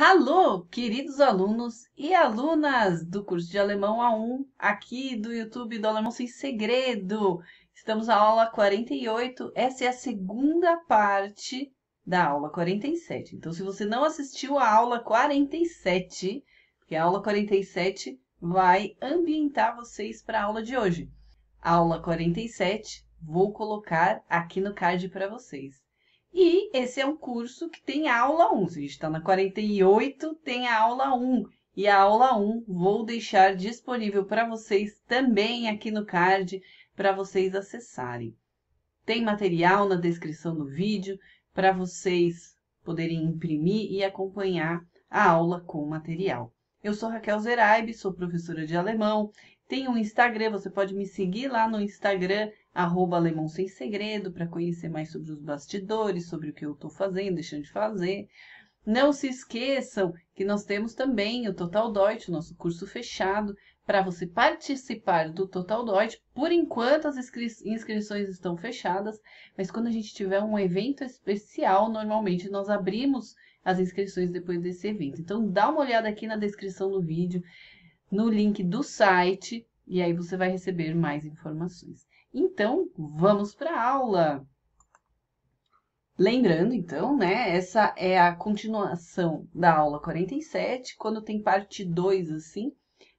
Alô, queridos alunos e alunas do curso de Alemão A1, aqui do YouTube do Alemão Sem Segredo. Estamos na aula 48, essa é a segunda parte da aula 47. Então, se você não assistiu a aula 47, que a aula 47 vai ambientar vocês para a aula de hoje. A aula 47, vou colocar aqui no card para vocês. E esse é um curso que tem aula 1. Se a gente está na 48, tem a aula 1. E a aula 1 vou deixar disponível para vocês também aqui no card para vocês acessarem. Tem material na descrição do vídeo para vocês poderem imprimir e acompanhar a aula com o material. Eu sou Raquel Zeraib, sou professora de alemão. Tenho um Instagram, você pode me seguir lá no Instagram, arroba Alemão Sem Segredo, para conhecer mais sobre os bastidores, sobre o que eu estou fazendo, deixando de fazer. Não se esqueçam que nós temos também o Total Deutsch, nosso curso fechado, para você participar do Total Deutsch. Por enquanto, as inscri inscrições estão fechadas, mas quando a gente tiver um evento especial, normalmente nós abrimos as inscrições depois desse evento. Então, dá uma olhada aqui na descrição do vídeo, no link do site, e aí você vai receber mais informações. Então, vamos para a aula. Lembrando, então, né, essa é a continuação da aula 47, quando tem parte 2, assim,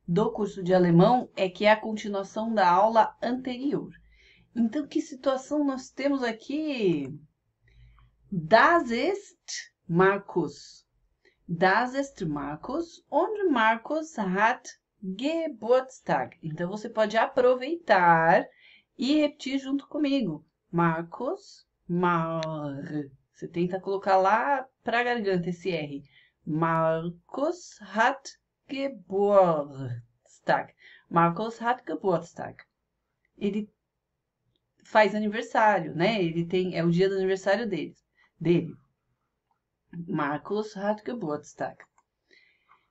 do curso de alemão, é que é a continuação da aula anterior. Então, que situação nós temos aqui? Das ist Markus. Das ist Markus und Markus hat Geburtstag. Então, você pode aproveitar e repetir junto comigo. Marcos, mar. Você tenta colocar lá para a garganta esse R. Marcos hat Geburtstag. Marcos hat Geburtstag. Ele faz aniversário, né? Ele tem é o dia do aniversário dele. Dele. Marcos hat Geburtstag.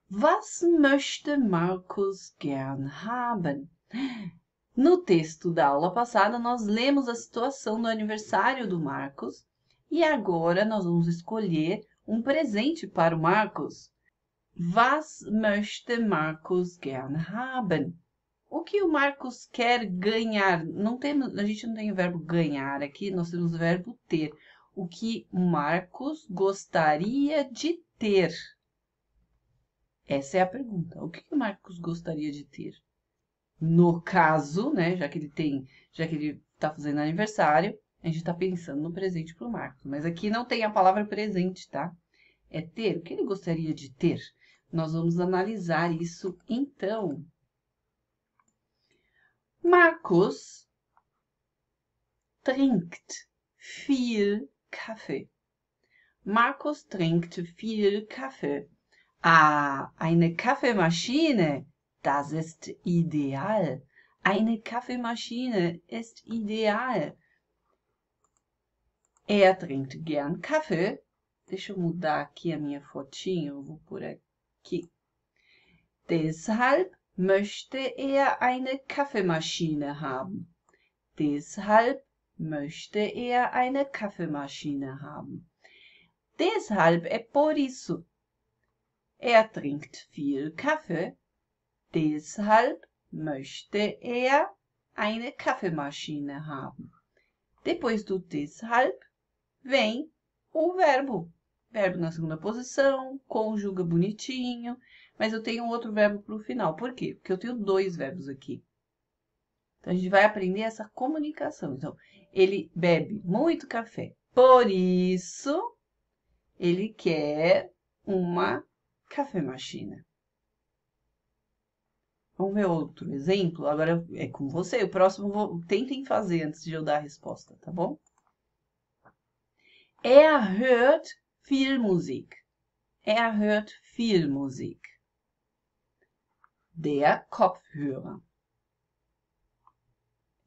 Was möchte Marcos gern haben? No texto da aula passada, nós lemos a situação do aniversário do Marcos e agora nós vamos escolher um presente para o Marcos. Was möchte Marcos gern haben? O que o Marcos quer ganhar? Não temos, a gente não tem o verbo ganhar aqui, nós temos o verbo ter. O que Marcos gostaria de ter? Essa é a pergunta. O que o Marcos gostaria de ter? no caso, né, já que ele tem, já que ele está fazendo aniversário, a gente está pensando no presente para o Marcos. Mas aqui não tem a palavra presente, tá? É ter. O que ele gostaria de ter? Nós vamos analisar isso então. Marcos trinkt viel Kaffee. Marcos trinkt viel Kaffee. Ah, eine é Kaffeemaschine das ist ideal eine kaffeemaschine ist ideal er trinkt gern kaffee deixa eu mudar aqui a minha fotinho vou por aqui deshalb möchte er eine kaffeemaschine haben deshalb möchte er eine kaffeemaschine haben deshalb é por isso er trinkt viel kaffee deshalb möchte er eine Kaffeemaschine haben. Depois do deshalb vem o verbo. Verbo na segunda posição, conjuga bonitinho, mas eu tenho outro verbo para o final. Por quê? Porque eu tenho dois verbos aqui. Então, a gente vai aprender essa comunicação. Então, ele bebe muito café. Por isso, ele quer uma café Vamos ver outro exemplo? Agora é com você. O próximo vou... tentem fazer antes de eu dar a resposta, tá bom? Er é hört viel Musik. Er é hört viel Musik. Der Kopfhörer.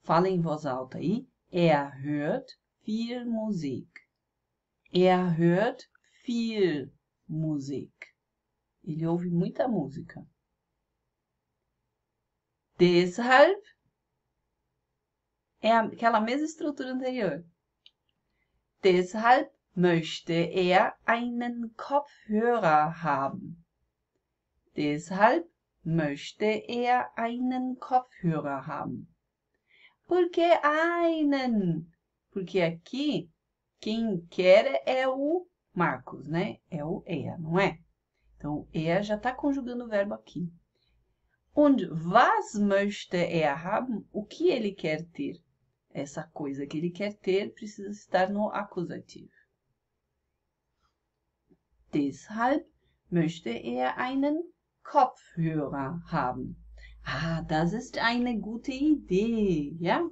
Fala em voz alta aí. Er é hört viel Musik. Er hört viel Musik. Ele ouve muita música. Deshalb é aquela mesma estrutura anterior. Deshalb möchte er einen Kopfhörer haben. Deshalb möchte er einen Kopfhörer haben. Porque einen? Porque aqui quem quer é o Marcos, né? É o er, não é? Então, er já está conjugando o verbo aqui onde was möchte er haben, o que ele quer ter. Essa coisa que ele quer ter precisa estar no acusativo. Deshalb möchte er einen Kopfhörer haben. Ah, das ist eine gute Idee, ja?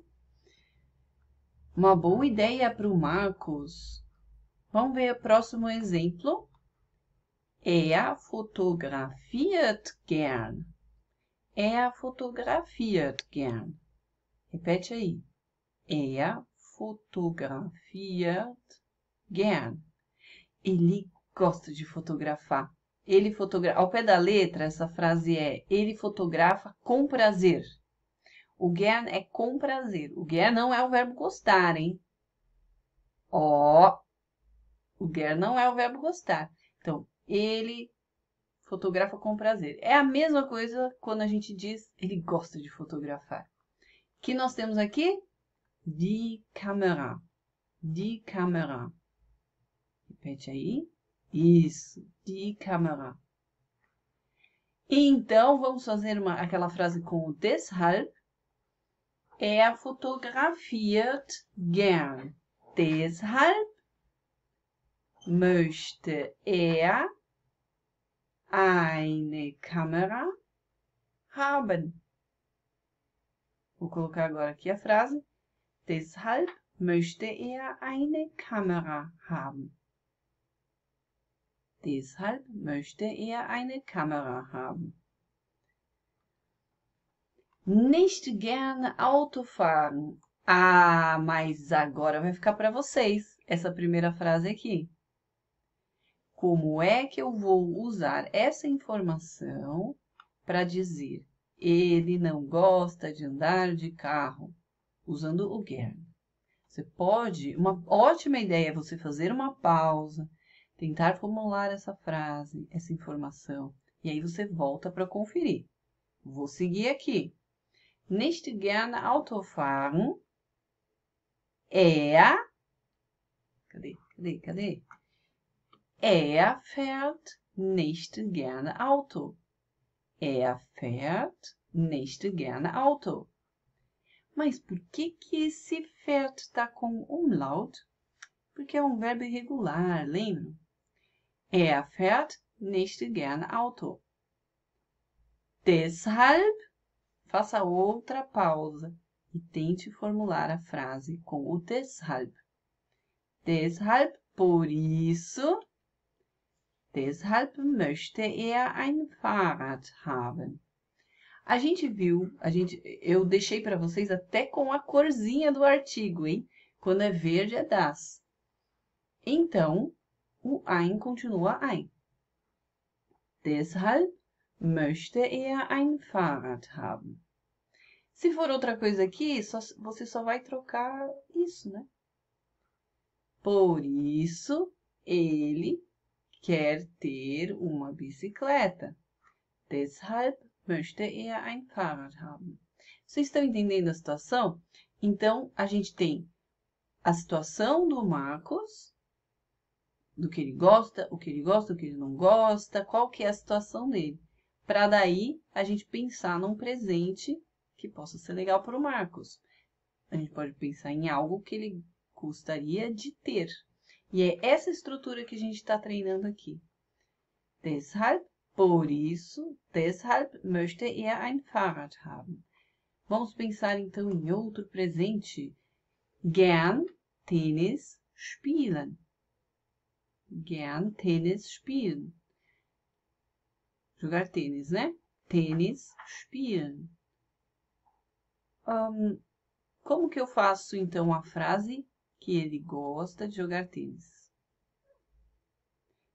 Uma boa ideia para o Marcos. Vamos ver o próximo exemplo. Er fotografiert gern é a gern. Repete aí. Er é fotografiert gern. Ele gosta de fotografar. Ele fotogra. Ao pé da letra, essa frase é: ele fotografa com prazer. O gern é com prazer. O gern não é o verbo gostar, hein? Ó. Oh. O gern não é o verbo gostar. Então, ele Fotografa com prazer. É a mesma coisa quando a gente diz ele gosta de fotografar. Que nós temos aqui? De câmera. De câmera. Repete aí. Isso. De câmera. Então, vamos fazer uma, aquela frase com o deshalb. Er é fotografiert gern. Deshalb möchte er eine Kamera haben. Vou colocar agora aqui a frase. Deshalb möchte er eine Kamera haben. Deshalb möchte er eine Kamera haben. Nicht gerne Auto fahren. Ah, mas agora vai ficar para vocês essa primeira frase aqui. Como é que eu vou usar essa informação para dizer ele não gosta de andar de carro? Usando o Gern. Você pode, uma ótima ideia é você fazer uma pausa, tentar formular essa frase, essa informação, e aí você volta para conferir. Vou seguir aqui. Nicht gerne Autofahren. Er. É cadê? Cadê? Cadê? É er fährt nicht gerne Auto. É er fährt nicht gerne Auto. Mas por que que esse fährt está com umlaut? Porque é um verbo irregular, lembra? É er fährt nicht gerne Auto. Deshalb, faça outra pausa e tente formular a frase com o deshalb. Deshalb, por isso, Deshalb möchte er ein Fahrrad haben. A gente viu, a gente, eu deixei para vocês até com a corzinha do artigo, hein? Quando é verde é das. Então, o ein continua ein. Deshalb möchte er ein Fahrrad haben. Se for outra coisa aqui, só, você só vai trocar isso, né? Por isso, ele quer ter uma bicicleta. Deshalb möchte er ein Fahrrad haben. Vocês estão entendendo a situação? Então, a gente tem a situação do Marcos, do que ele gosta, o que ele gosta, o que ele não gosta, qual que é a situação dele. Para daí a gente pensar num presente que possa ser legal para o Marcos. A gente pode pensar em algo que ele gostaria de ter. E é essa estrutura que a gente está treinando aqui. Deshalb, por isso, deshalb möchte er ein Fahrrad haben. Vamos pensar então em outro presente. Gern Tennis spielen. Gern Tennis spielen. Jogar tênis, né? Tênis spielen. Um, como que eu faço então a frase que ele gosta de jogar tênis.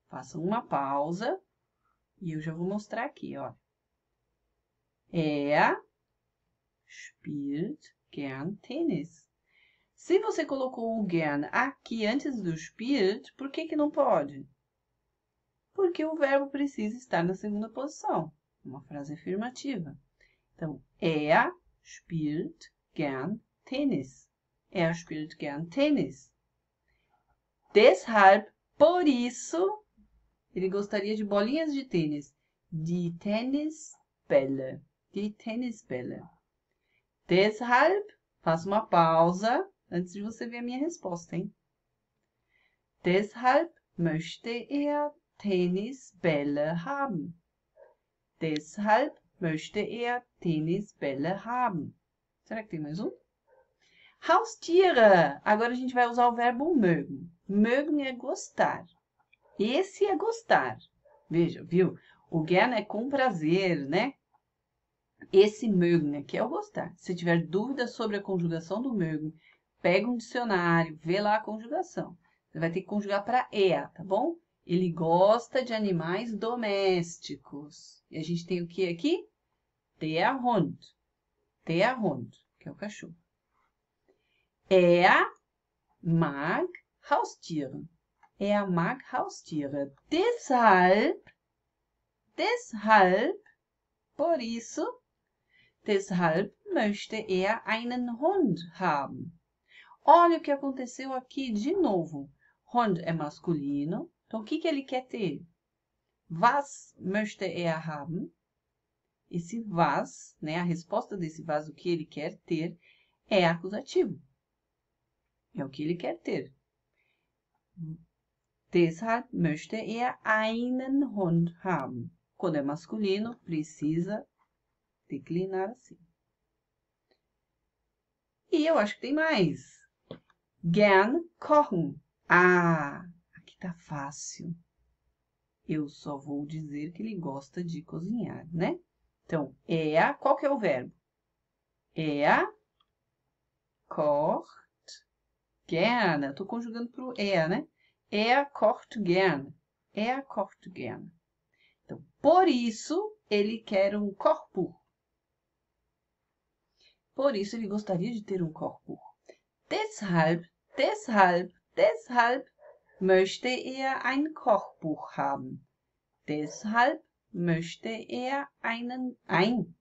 Faça uma pausa e eu já vou mostrar aqui, ó. Er é spielt gern Tennis. Se você colocou o gern aqui antes do spielt, por que que não pode? Porque o verbo precisa estar na segunda posição, uma frase afirmativa. Então, er é spielt gern Tennis. Er spielt gern Tênis. Deshalb, por isso, ele gostaria de bolinhas de tênis. Die Tennisbälle. Die Tennisbälle. Deshalb, faça uma pausa antes de você ver a minha resposta, hein? Deshalb möchte er Tennisbälle haben. Deshalb möchte er Tennisbälle haben. Será que tem mais um? Haustiere. Agora a gente vai usar o verbo mögen. Mögen é gostar. Esse é gostar. Veja, viu? O gerne é com prazer, né? Esse mögen aqui é o gostar. Se tiver dúvidas sobre a conjugação do mögen, pega um dicionário, vê lá a conjugação. Você vai ter que conjugar para ea, tá bom? Ele gosta de animais domésticos. E a gente tem o que aqui? Der Hund. Der Hund, que é o cachorro. Er é mag Haustiere. Er é mag Haustiere. Deshalb, deshalb, por isso, deshalb möchte er einen Hund haben. Olha o que aconteceu aqui de novo. Hund é masculino. Então, o que, que ele quer ter? Was möchte er haben? Esse was, né, a resposta desse was, o que ele quer ter, é acusativo. É o que ele quer ter. Deshalb möchte er einen Hund haben. Quando é masculino, precisa declinar assim. E eu acho que tem mais. Gern kochen. Ah, aqui tá fácil. Eu só vou dizer que ele gosta de cozinhar, né? Então, er, qual que é o verbo? Er koch gerne. Estou conjugando para o er, né? Er kocht gerne. Er kocht gerne. Então, por isso, ele quer um corpo. Por isso, ele gostaria de ter um corpo. Deshalb, deshalb, deshalb möchte er ein Kochbuch haben. Deshalb möchte er einen, ein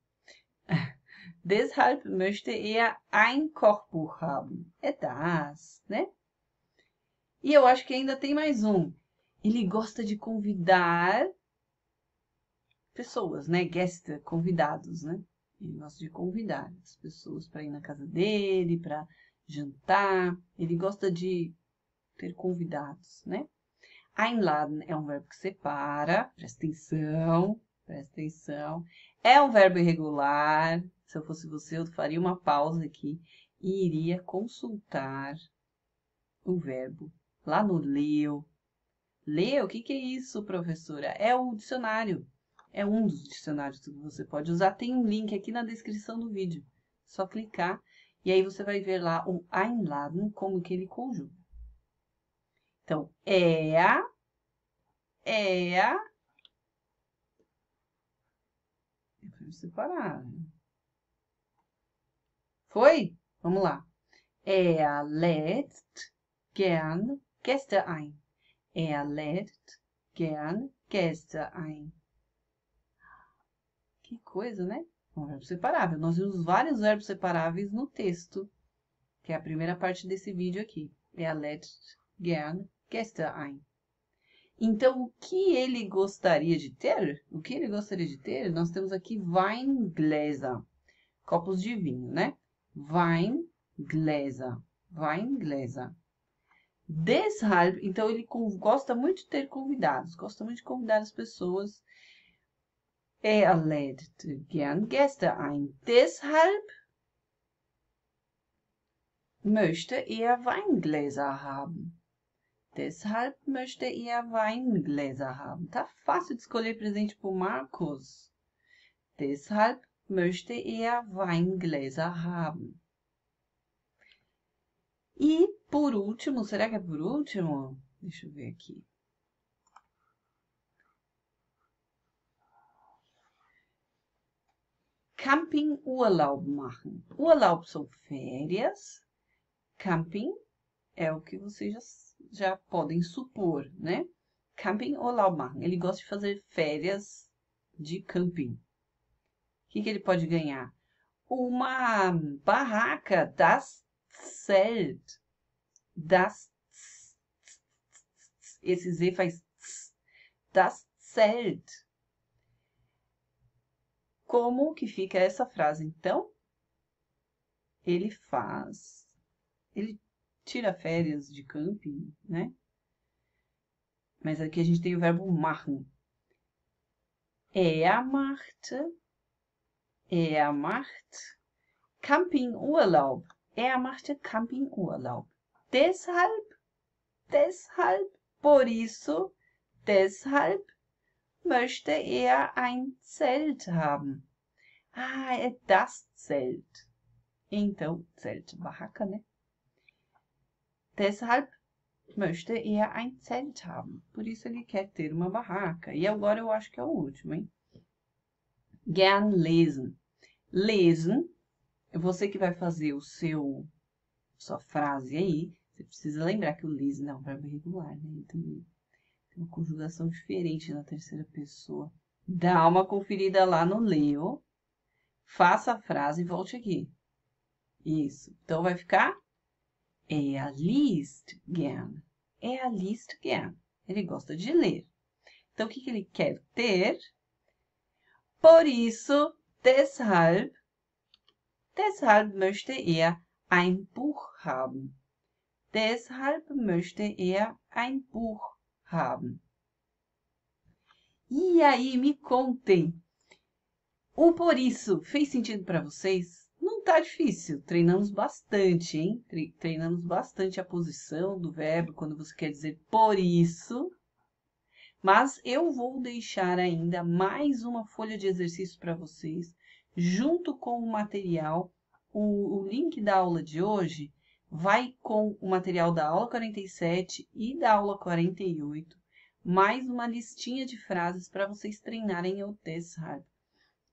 Deshalb möchte er ein Corpo haben. É das, né? E eu acho que ainda tem mais um. Ele gosta de convidar pessoas, né? Guest, convidados, né? Ele gosta de convidar as pessoas para ir na casa dele, para jantar. Ele gosta de ter convidados, né? Einladen é um verbo que separa, presta atenção, Presta atenção. É um verbo irregular. Se eu fosse você, eu faria uma pausa aqui e iria consultar o verbo lá no leu. Leu? O que, que é isso, professora? É o dicionário. É um dos dicionários que você pode usar. Tem um link aqui na descrição do vídeo. só clicar e aí você vai ver lá o Einladen, como que ele conjuga. Então, é, é, difícil de né? Foi? Vamos lá. Er é lädt gern Gäste ein. Er é lädt gern Gäste ein. Que coisa, né? Um verbo separável. Nós vimos vários verbos separáveis no texto, que é a primeira parte desse vídeo aqui. Er é lädt gern Gäste ein. Então, o que ele gostaria de ter? O que ele gostaria de ter? Nós temos aqui Wein Gläser, copos de vinho, né? Wein Gläser, Wein Gläser. Deshalb, então ele gosta muito de ter convidados, gosta muito de convidar as pessoas. Er é lädt gern Gäste ein. Deshalb möchte er Weingläser haben. Deshalb möchte er Weingläser haben. Tá fácil de escolher presente pro Marcos. Deshalb möchte er Weingläser haben. E por último, será que é por último? Deixa eu ver aqui. Camping Urlaub machen. Urlaub são férias. Camping é o que você já sabe já podem supor, né? Camping ou Laubmann? Ele gosta de fazer férias de camping. O que, que ele pode ganhar? Uma barraca das Zelt. Das esse Z faz das Zelt. Como que fica essa frase? Então, ele faz, ele tira férias de camping, né? Mas aqui a gente tem o verbo machen. Né? Er é machte, er é macht Campingurlaub. Er é machte Campingurlaub. Deshalb, deshalb, por isso, deshalb möchte er ein Zelt haben. Ah, é das Zelt. Então, Zelt, barraca, né? Deshalb möchte er ein Zelt haben. Por isso ele quer ter uma barraca. E agora eu acho que é o último, hein? Gern lesen. Lesen, você que vai fazer o seu sua frase aí, você precisa lembrar que o lesen é um verbo regular, né? Então, tem uma conjugação diferente na terceira pessoa. Dá uma conferida lá no leo. Faça a frase e volte aqui. Isso. Então vai ficar é a liest gern. É a liest gern. Ele gosta de ler. Então, o que, que ele quer ter? Por isso, deshalb, deshalb möchte er ein Buch haben. Deshalb möchte er ein Buch haben. E aí, me contem. O por isso fez sentido para vocês? Não tá difícil, treinamos bastante, hein? Treinamos bastante a posição do verbo quando você quer dizer por isso. Mas eu vou deixar ainda mais uma folha de exercício para vocês, junto com o material. O, o link da aula de hoje vai com o material da aula 47 e da aula 48, mais uma listinha de frases para vocês treinarem o Tessar.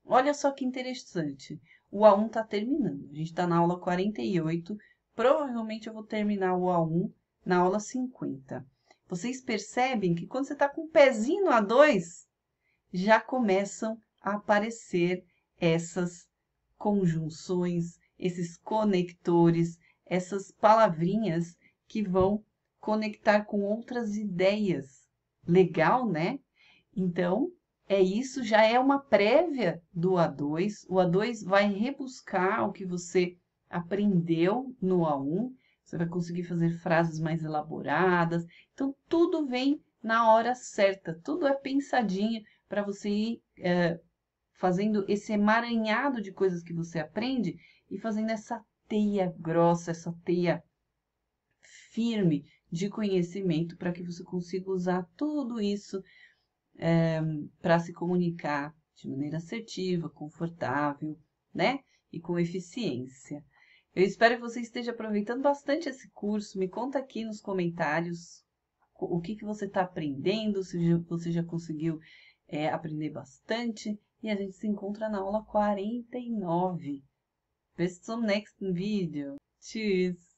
Olha só que interessante. O A1 está terminando. A gente está na aula 48. Provavelmente eu vou terminar o A1 na aula 50. Vocês percebem que quando você está com o pezinho no A2, já começam a aparecer essas conjunções, esses conectores, essas palavrinhas que vão conectar com outras ideias. Legal, né? Então, é isso, já é uma prévia do A2. O A2 vai rebuscar o que você aprendeu no A1. Você vai conseguir fazer frases mais elaboradas. Então, tudo vem na hora certa, tudo é pensadinho para você ir é, fazendo esse emaranhado de coisas que você aprende e fazendo essa teia grossa, essa teia firme de conhecimento para que você consiga usar tudo isso é, eh, para se comunicar de maneira assertiva, confortável, né? E com eficiência. Eu espero que você esteja aproveitando bastante esse curso. Me conta aqui nos comentários o que, que você está aprendendo, se você já conseguiu é, aprender bastante. E a gente se encontra na aula 49. Bis next nächsten vídeo. Tschüss!